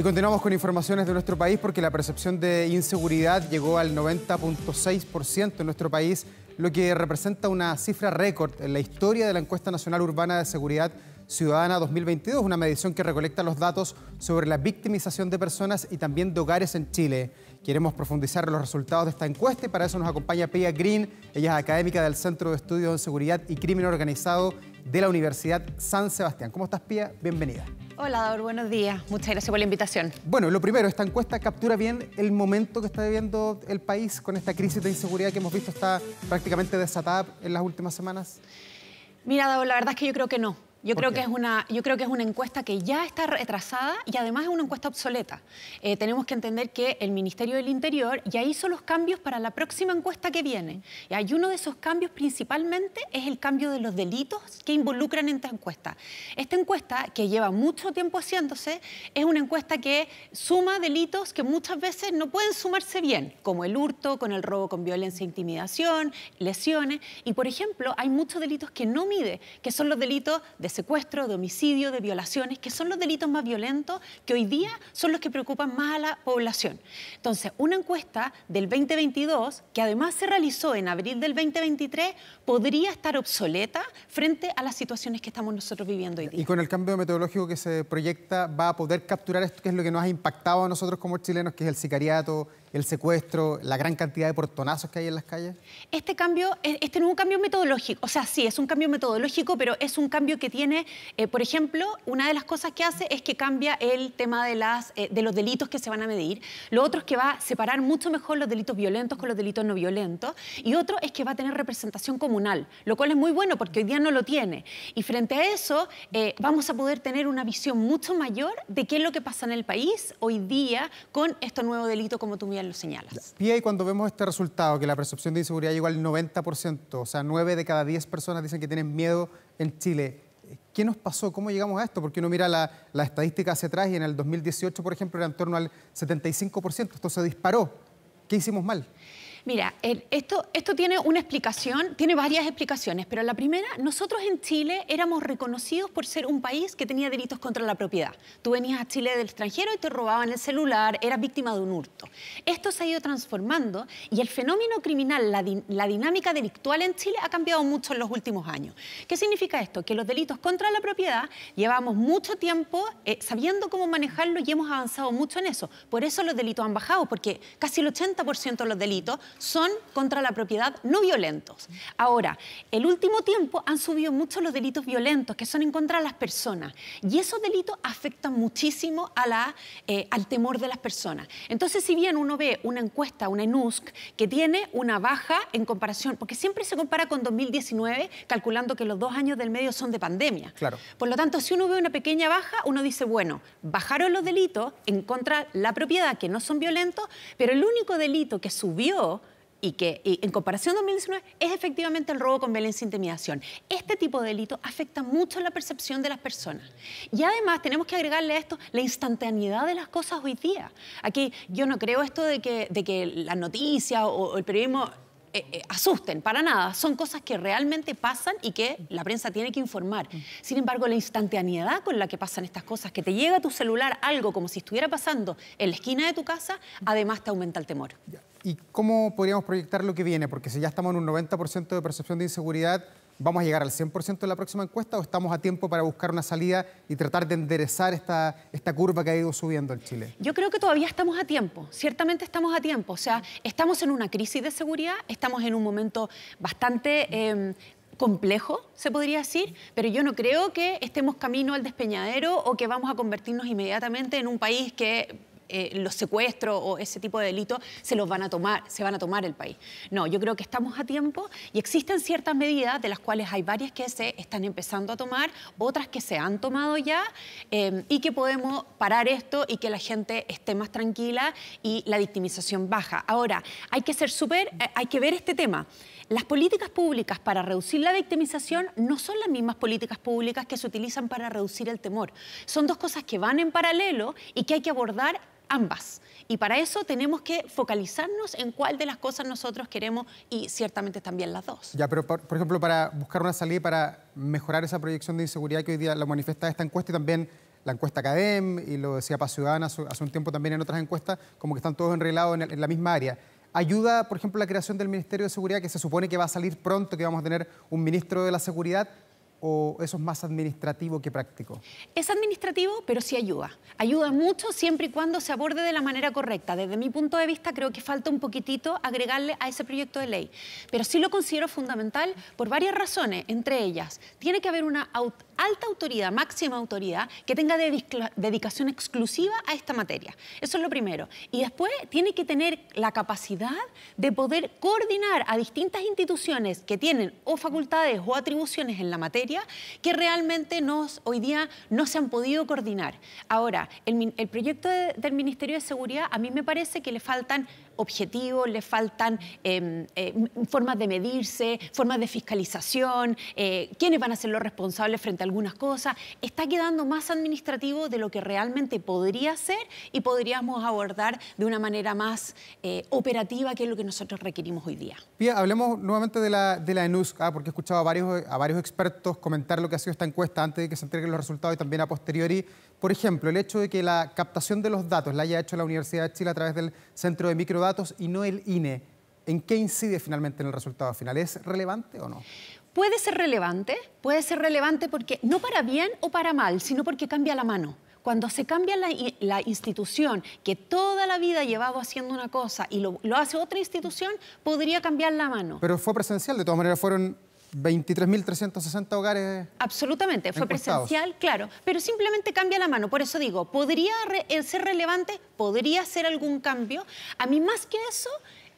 Y continuamos con informaciones de nuestro país porque la percepción de inseguridad llegó al 90.6% en nuestro país, lo que representa una cifra récord en la historia de la encuesta nacional urbana de seguridad Ciudadana 2022, una medición que recolecta los datos sobre la victimización de personas y también de hogares en Chile. Queremos profundizar en los resultados de esta encuesta y para eso nos acompaña Pia Green, ella es académica del Centro de Estudios en Seguridad y Crimen Organizado de la Universidad San Sebastián. ¿Cómo estás, Pia? Bienvenida. Hola, Daur, buenos días. Muchas gracias por la invitación. Bueno, lo primero, esta encuesta captura bien el momento que está viviendo el país con esta crisis de inseguridad que hemos visto está prácticamente desatada en las últimas semanas. Mira, Daur, la verdad es que yo creo que no. Yo creo, que es una, yo creo que es una encuesta que ya está retrasada y además es una encuesta obsoleta. Eh, tenemos que entender que el Ministerio del Interior ya hizo los cambios para la próxima encuesta que viene. Y hay uno de esos cambios principalmente es el cambio de los delitos que involucran en esta encuesta. Esta encuesta, que lleva mucho tiempo haciéndose, es una encuesta que suma delitos que muchas veces no pueden sumarse bien, como el hurto, con el robo con violencia e intimidación, lesiones. Y, por ejemplo, hay muchos delitos que no mide, que son los delitos de secuestro, de homicidio, de violaciones, que son los delitos más violentos que hoy día son los que preocupan más a la población. Entonces, una encuesta del 2022, que además se realizó en abril del 2023, podría estar obsoleta frente a las situaciones que estamos nosotros viviendo hoy día. Y con el cambio metodológico que se proyecta, va a poder capturar esto que es lo que nos ha impactado a nosotros como chilenos, que es el sicariato, el secuestro, la gran cantidad de portonazos que hay en las calles. Este cambio, e, este no es un cambio metodológico, o sea, sí, es un cambio metodológico, pero es un cambio que tiene tiene, eh, por ejemplo, una de las cosas que hace es que cambia el tema de, las, eh, de los delitos que se van a medir. Lo otro es que va a separar mucho mejor los delitos violentos con los delitos no violentos. Y otro es que va a tener representación comunal, lo cual es muy bueno porque hoy día no lo tiene. Y frente a eso, eh, vamos a poder tener una visión mucho mayor de qué es lo que pasa en el país hoy día con estos nuevos delito, como tú bien lo señalas. Pia, y cuando vemos este resultado, que la percepción de inseguridad llegó al 90%, o sea, 9 de cada 10 personas dicen que tienen miedo en Chile, ¿Qué nos pasó? ¿Cómo llegamos a esto? Porque uno mira la, estadística hacia atrás y en el 2018, por ejemplo, era en torno al 75%. Esto se disparó. ¿Qué hicimos mal? Mira, esto, tiene una explicación, tiene varias explicaciones, pero la primera, nosotros en Chile éramos reconocidos por ser un país que tenía delitos contra la propiedad. Tú venías a Chile del extranjero y te robaban el celular, eras víctima de un hurto. Esto se ha ido transformando y el fenómeno criminal, la, dinámica delictual en Chile ha cambiado mucho en los últimos años. ¿Qué significa esto? Que los delitos contra la propiedad llevamos mucho tiempo eh, sabiendo cómo manejarlo y hemos avanzado mucho en eso. Por eso los delitos han bajado, porque casi el 80% de los delitos son contra la propiedad no violentos. Ahora, el último tiempo han subido mucho los delitos violentos que son en contra de las personas y esos delitos afectan muchísimo eh, al temor de las personas. Entonces, si bien uno ve una encuesta, una ENUSC, que tiene una baja en comparación, porque siempre se compara con 2019, calculando que los dos años del medio son de pandemia. Claro. Por lo tanto, si uno ve una pequeña baja, uno dice, bueno, bajaron los delitos en contra de la propiedad, que no son violentos, pero el único delito que subió y que en comparación a 2019 es efectivamente el robo con violencia e intimidación. Este tipo de delito afecta mucho la percepción de las personas. Y además tenemos que agregarle a esto la instantaneidad de las cosas hoy día. Aquí yo no creo esto de que, de que las noticias o, el periodismo eh, eh, asusten, para nada. Son cosas que realmente pasan y que la prensa tiene que informar. Sin embargo, la instantaneidad con la que pasan estas cosas, que te llega a tu celular algo como si estuviera pasando en la esquina de tu casa, además te aumenta el temor. ¿Y cómo podríamos proyectar lo que viene? Porque si ya estamos en un 90% de percepción de inseguridad, ¿vamos a llegar al 100% en la próxima encuesta o estamos a tiempo para buscar una salida y tratar de enderezar esta, esta curva que ha ido subiendo el Chile? Yo creo que todavía estamos a tiempo, ciertamente estamos a tiempo. O sea, estamos en una crisis de seguridad, estamos en un momento bastante em, complejo, se podría decir, pero yo no creo que estemos camino al despeñadero o que vamos a convertirnos inmediatamente en un país que eh, los secuestros o ese tipo de delitos se los van a tomar, se van a tomar el país. No, yo creo que estamos a tiempo y existen ciertas medidas de las cuales hay varias que se están empezando a tomar, otras que se han tomado ya eh, y que podemos parar esto y que la gente esté más tranquila y la victimización baja. Ahora, hay que ser súper, eh, hay que ver este tema. Las políticas públicas para reducir la victimización no son las mismas políticas públicas que se utilizan para reducir el temor. Son dos cosas que van en paralelo y que hay que abordar ambas. Y para eso tenemos que focalizarnos en cuál de las cosas nosotros queremos y ciertamente también las dos. Ya, pero por, ejemplo, para buscar una salida para mejorar esa proyección de inseguridad que hoy día la manifiesta esta encuesta y también la encuesta Academ y lo decía Paz Ciudadana hace, un tiempo también en otras encuestas, como que están todos enreglados en la misma área ayuda, por ejemplo, la creación del Ministerio de Seguridad, que se supone que va a salir pronto, que vamos a tener un ministro de la Seguridad o eso es más administrativo que práctico? Es administrativo, pero sí ayuda. Ayuda mucho siempre y cuando se aborde de la manera correcta. Desde mi punto de vista, creo que falta un poquitito agregarle a ese proyecto de ley. Pero sí lo considero fundamental por varias razones, entre ellas, tiene que haber una alta autoridad, máxima autoridad, que tenga dedicación exclusiva a esta materia. Eso es lo primero. Y después tiene que tener la capacidad de poder coordinar a distintas instituciones que tienen o facultades o atribuciones en la materia que realmente hoy día no se han podido coordinar. Ahora, el, proyecto del Ministerio de Seguridad a mí me parece que le faltan objetivos, le faltan em, em, formas de medirse, formas de fiscalización, eh, quiénes van a ser los responsables frente a algunas cosas. Está quedando más administrativo de lo que realmente podría ser y podríamos abordar de una manera más eh, operativa, que es lo que nosotros requerimos hoy día. Bien, hablemos nuevamente de la, de la ¿ah? porque he escuchado a varios, a varios expertos comentar lo que ha sido esta encuesta antes de que se entreguen los resultados y también a posteriori. Por ejemplo, el hecho de que la captación de los datos la haya hecho la Universidad de Chile a través del Centro de Microdatos y no el INE, ¿en qué incide finalmente en el resultado final? ¿Es relevante o no? Puede ser relevante, puede ser relevante porque no para bien o para mal, sino porque cambia la mano cuando se cambia la, institución que toda la vida ha llevado haciendo una cosa y lo, hace otra institución, podría cambiar la mano. Pero fue presencial, de todas maneras fueron 23.360 hogares. Absolutamente, fue presencial, claro, pero simplemente cambia la mano. Por eso digo, ¿podría ser relevante? ¿Podría ser algún cambio? A mí más que eso,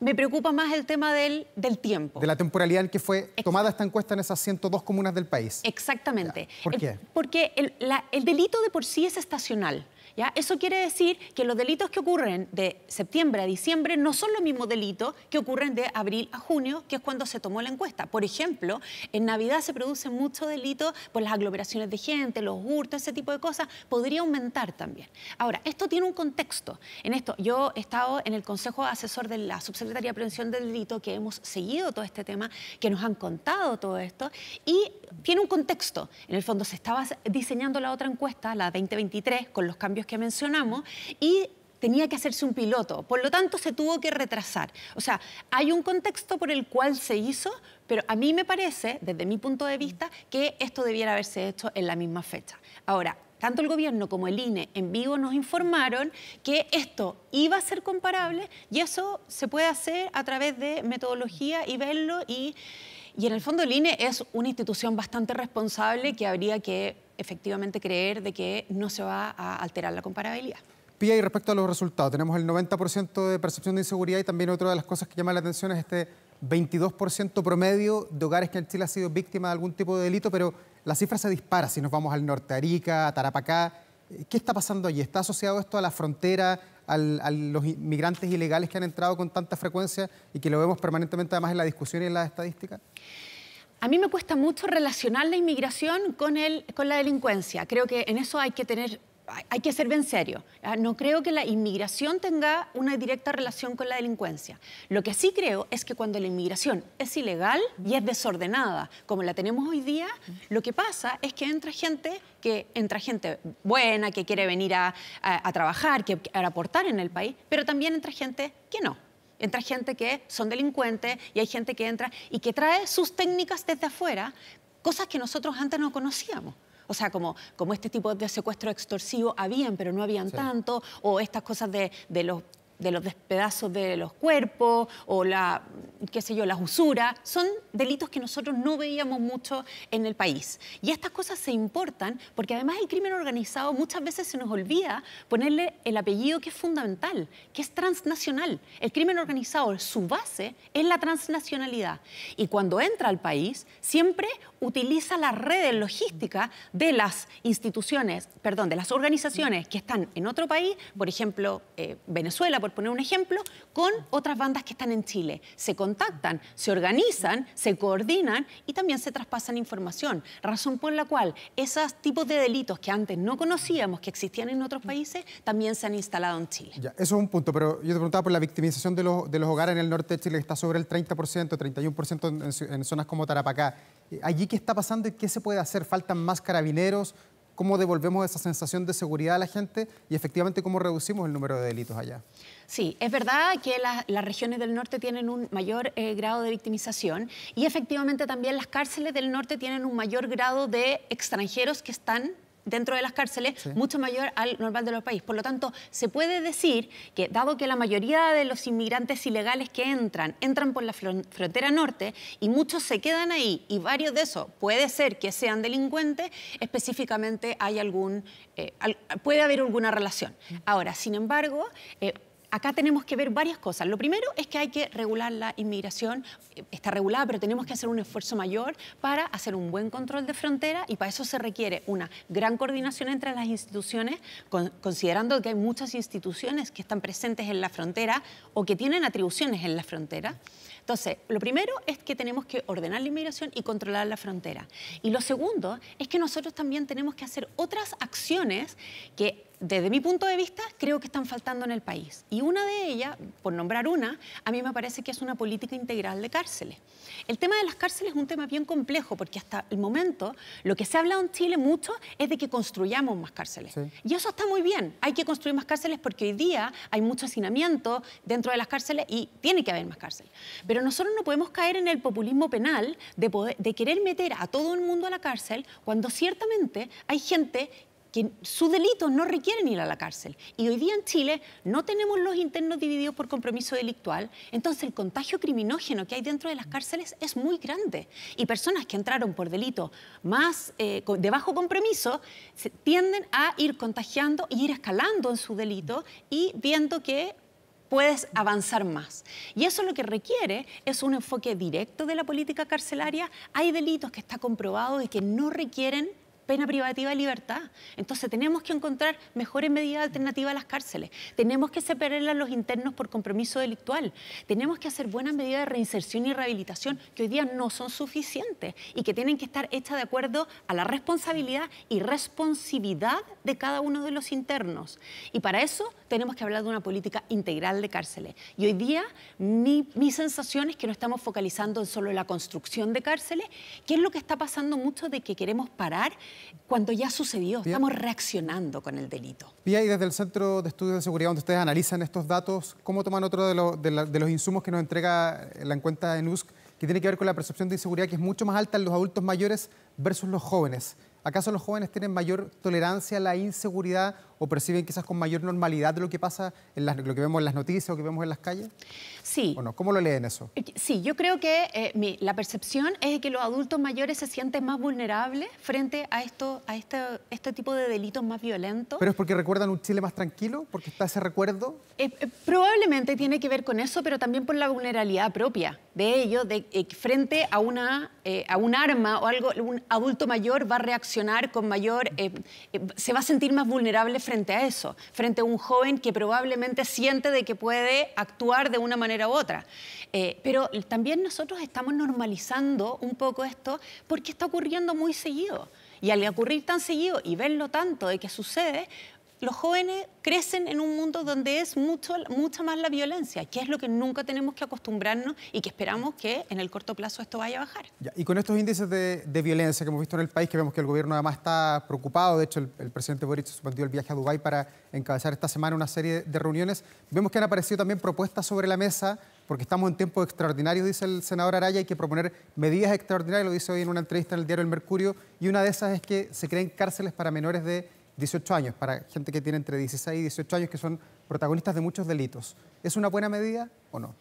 me preocupa más el tema del, del tiempo. De la temporalidad en que fue tomada esta encuesta en esas 102 comunas del país. Exactamente. ¿Por qué? porque el, el delito de por sí es estacional. ¿ya? Eso quiere decir que los delitos que ocurren de septiembre a diciembre no son los mismos delitos que ocurren de abril a junio, que es cuando se tomó la encuesta. Por ejemplo, en Navidad se produce mucho delito por las aglomeraciones de gente, los hurtos, ese tipo de cosas. Podría aumentar también. Ahora, esto tiene un contexto. En esto, yo he estado en el Consejo Asesor de la Subsecretaría de Prevención del Delito, que hemos seguido todo este tema, que nos han contado todo esto, y tiene un contexto. En el fondo, se estaba diseñando la otra encuesta, la 2023, con los cambios que mencionamos y tenía que hacerse un piloto, por lo tanto se tuvo que retrasar. O sea, hay un contexto por el cual se hizo, pero a mí me parece, desde mi punto de vista, que esto debiera haberse hecho en la misma fecha. Ahora, tanto el gobierno como el INE en vivo nos informaron que esto iba a ser comparable y eso se puede hacer a través de metodología y verlo y, y en el fondo el INE es una institución bastante responsable que habría que efectivamente creer de que no se va a alterar la comparabilidad. Pía, y respecto a los resultados, tenemos el 90% de percepción de inseguridad y también otra de las cosas que llama la atención es este 22% promedio de hogares que en Chile ha sido víctima de algún tipo de delito, pero la cifra se dispara si nos vamos al norte, Arica, a Tarapacá. ¿Qué está pasando allí? ¿Está asociado esto a la frontera, a los inmigrantes ilegales que han entrado con tanta frecuencia y que lo vemos permanentemente además en la discusión y en las estadísticas? A mí me cuesta mucho relacionar la inmigración con, con la delincuencia. Creo que en eso hay que tener hay que ser bien serio. No creo que la inmigración tenga una directa relación con la delincuencia. Lo que sí creo es que cuando la inmigración es ilegal y es desordenada, como la tenemos hoy día, lo que pasa es que entra gente que entra gente buena, que quiere venir a, a, a trabajar, que a aportar en el país, pero también entra gente que no entra gente que son delincuentes y hay gente que entra y que trae sus técnicas desde afuera, cosas que nosotros antes no conocíamos. O sea, como, como este tipo de secuestro extorsivo habían, pero no habían tanto, o estas cosas de, de los de los despedazos de los cuerpos o la, qué sé yo, las usuras, son delitos que nosotros no veíamos mucho en el país. Y estas cosas se importan porque además el crimen organizado muchas veces se nos olvida ponerle el apellido que es fundamental, que es transnacional. El crimen organizado, su base es la transnacionalidad. Y cuando entra al país, siempre utiliza las redes logísticas de las instituciones, perdón, de las organizaciones que están en otro país, por ejemplo, eh, Venezuela, por poner un ejemplo, con otras bandas que están en Chile. Se contactan, se organizan, se coordinan y también se traspasan información. Razón por la cual esos tipos de delitos que antes no conocíamos, que existían en otros países, también se han instalado en Chile. eso es un punto, pero yo te preguntaba por la victimización de los, hogares en el norte de Chile, que está sobre el 30%, 31% en, en zonas como Tarapacá. Eh, ¿Allí qué está pasando y qué se puede hacer? ¿Faltan más carabineros? cómo devolvemos esa sensación de seguridad a la gente y efectivamente cómo reducimos el número de delitos allá. Sí, es verdad que las regiones del norte tienen un mayor eh, grado de victimización y efectivamente también las cárceles del norte tienen un mayor grado de extranjeros que están dentro de las cárceles mucho mayor al normal de los países. Por lo tanto, se puede decir que, dado que la mayoría de los inmigrantes ilegales que entran, entran por la frontera norte y muchos se quedan ahí y varios de esos puede ser que sean delincuentes, específicamente hay algún, eh, puede haber alguna relación. Mm. Ahora, sin embargo, eh, acá tenemos que ver varias cosas. Lo primero es que hay que regular la inmigración, está regulada, pero tenemos que hacer un esfuerzo mayor para hacer un buen control de frontera y para eso se requiere una gran coordinación entre las instituciones, considerando que hay muchas instituciones que están presentes en la frontera o que tienen atribuciones en la frontera. Entonces, lo primero es que tenemos que ordenar la inmigración y controlar la frontera. Y lo segundo es que nosotros también tenemos que hacer otras acciones que desde mi punto de vista, creo que están faltando en el país. Y una de ellas, por nombrar una, a mí me parece que es una política integral de cárceles. El tema de las cárceles es un tema bien complejo, porque hasta el momento lo que se ha hablado en Chile mucho es de que construyamos más cárceles. Y eso está muy bien. Hay que construir más cárceles porque hoy día hay mucho hacinamiento dentro de las cárceles y tiene que haber más cárceles. Pero nosotros no podemos caer en el populismo penal de, de querer meter a todo el mundo a la cárcel cuando ciertamente hay gente que su delito no requieren ir a la cárcel. Y hoy día en Chile no tenemos los internos divididos por compromiso delictual, entonces el contagio criminógeno que hay dentro de las cárceles es muy grande. Y personas que entraron por delito más eh, de bajo compromiso tienden a ir contagiando y ir escalando en su delito y viendo que puedes avanzar más. Y eso lo que requiere es un enfoque directo de la política carcelaria. Hay delitos que está comprobado de que no requieren pena privativa de libertad. Entonces tenemos que encontrar mejores medidas alternativas a las cárceles. Tenemos que separar a los internos por compromiso delictual. Tenemos que hacer buenas medidas de reinserción y rehabilitación que hoy día no son suficientes y que tienen que estar hechas de acuerdo a la responsabilidad y responsividad de cada uno de los internos. Y para eso tenemos que hablar de una política integral de cárceles. Y hoy día mi, sensación es que no estamos focalizando en solo la construcción de cárceles, que es lo que está pasando mucho de que queremos parar cuando ya sucedió. Estamos reaccionando con el delito. Y desde el Centro de Estudios de Seguridad, donde ustedes analizan estos datos, ¿cómo toman otro de, los insumos que nos entrega la encuesta de NUSC, que tiene que ver con la percepción de inseguridad, que es mucho más alta en los adultos mayores versus los jóvenes? ¿Acaso los jóvenes tienen mayor tolerancia a la inseguridad o perciben quizás con mayor normalidad lo que pasa, en lo que vemos en las noticias o que vemos en las calles? Sí. ¿O ¿Cómo lo leen eso? Eh, sí, yo creo que eh, la percepción es que los adultos mayores se sienten más vulnerables frente a, esto, a este, este, tipo de delitos más violentos. ¿Pero es porque recuerdan un Chile más tranquilo? ¿Porque está ese recuerdo? Eh, probablemente tiene que ver con eso, pero también por la vulnerabilidad propia de ello, de, eh, frente a, una, eh, a un arma o algo, un adulto mayor va a reaccionar con mayor, eh, se va a sentir más vulnerable frente a eso, frente a un joven que probablemente siente de que puede actuar de una manera u otra. pero también nosotros estamos normalizando un poco esto porque está ocurriendo muy seguido. Y al ocurrir tan seguido y verlo tanto de que sucede, los jóvenes crecen en un mundo donde es mucho, mucha más la violencia, que es lo que nunca tenemos que acostumbrarnos y que esperamos que en el corto plazo esto vaya a bajar. y con estos índices de, violencia que hemos visto en el país, que vemos que el gobierno además está preocupado, de hecho el, presidente Boric suspendió el viaje a Dubái para encabezar esta semana una serie de reuniones, vemos que han aparecido también propuestas sobre la mesa porque estamos en tiempos extraordinarios, dice el senador Araya, hay que proponer medidas extraordinarias, lo dice hoy en una entrevista en el diario El Mercurio, y una de esas es que se creen cárceles para menores de 18 años, para gente que tiene entre 16 y 18 años, que son protagonistas de muchos delitos. ¿Es una buena medida o no?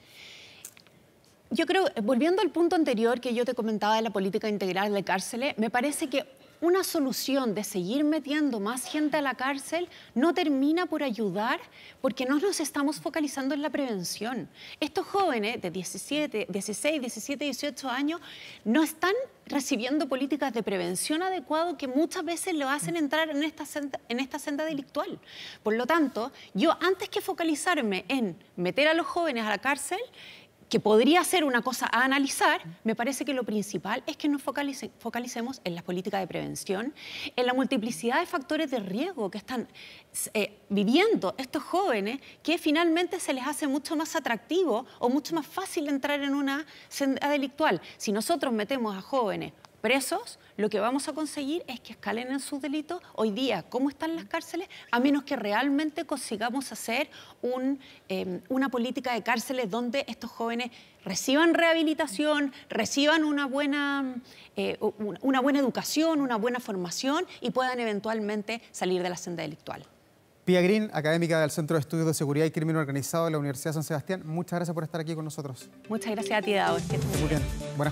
Yo creo, eh, volviendo al punto anterior que yo te comentaba de la política integral de cárceles, me parece que una solución de seguir metiendo más gente a la cárcel no termina por ayudar porque no nos estamos focalizando en la prevención. Estos jóvenes de 17, 16, 17, 18 años no están recibiendo políticas de prevención adecuado que muchas veces lo hacen entrar en esta, en esta senda delictual. Por lo tanto, yo antes que focalizarme en meter a los jóvenes a la cárcel, que podría ser una cosa a analizar, me parece que lo principal es que nos focalicemos en las políticas de prevención, en la multiplicidad de factores de riesgo que están eh, viviendo estos jóvenes, que finalmente se les hace mucho más atractivo o mucho más fácil entrar en una senda delictual. Si nosotros metemos a jóvenes presos, lo que vamos a conseguir es que escalen en sus delitos. Hoy día, ¿cómo están las cárceles? A menos que realmente consigamos hacer em, una política de cárceles donde estos jóvenes reciban rehabilitación, reciban una buena, eh, una buena educación, una buena formación y puedan eventualmente salir de la senda delictual. Pia Green, académica del Centro de Estudios de Seguridad y Crimen Organizado de la Universidad de San Sebastián, muchas gracias por estar aquí con nosotros. Muchas gracias a ti, Dado. Muy Buenas